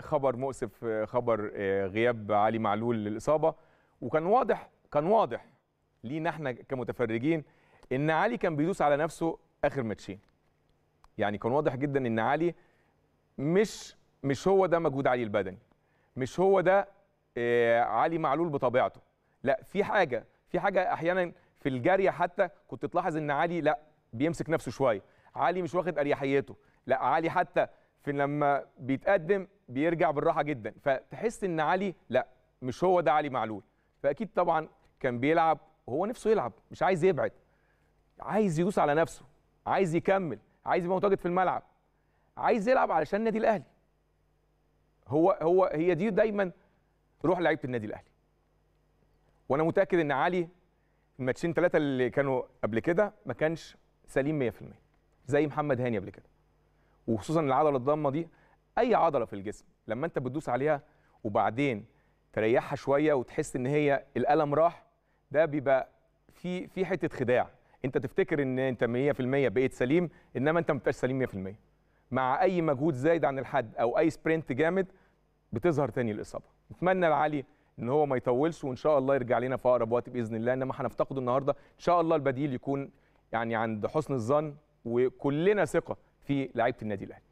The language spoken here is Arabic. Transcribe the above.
خبر مؤسف آه، خبر آه، غياب علي معلول للاصابه وكان واضح كان واضح لينا احنا كمتفرجين ان علي كان بيدوس على نفسه اخر ماتشين يعني كان واضح جدا ان علي مش مش هو ده مجهود علي البدني مش هو ده آه، علي معلول بطبيعته لا في حاجه في حاجه احيانا في الجري حتى كنت تلاحظ ان علي لا بيمسك نفسه شويه علي مش واخد اريحيته لا علي حتى في لما بيتقدم بيرجع بالراحه جدا فتحس ان علي لا مش هو ده علي معلول فاكيد طبعا كان بيلعب وهو نفسه يلعب مش عايز يبعد عايز يدوس على نفسه عايز يكمل عايز يبقى متواجد في الملعب عايز يلعب علشان النادي الاهلي هو هو هي دي دايما روح لعيبه النادي الاهلي وانا متاكد ان علي الماتشين ثلاثه اللي كانوا قبل كده ما كانش سليم 100% زي محمد هاني قبل كده وخصوصا العضله الضامه دي اي عضله في الجسم لما انت بتدوس عليها وبعدين تريحها شويه وتحس ان هي الالم راح ده بيبقى في في حته خداع انت تفتكر ان انت 100% بقيت سليم انما انت ما بتبقاش سليم 100% مع اي مجهود زايد عن الحد او اي سبرنت جامد بتظهر تاني الاصابه نتمنى لعلي ان هو ما يطولش وان شاء الله يرجع لنا في اقرب وقت باذن الله انما هنفتقده النهارده ان شاء الله البديل يكون يعني عند حسن الظن وكلنا ثقه في لعيبه النادي الاهلي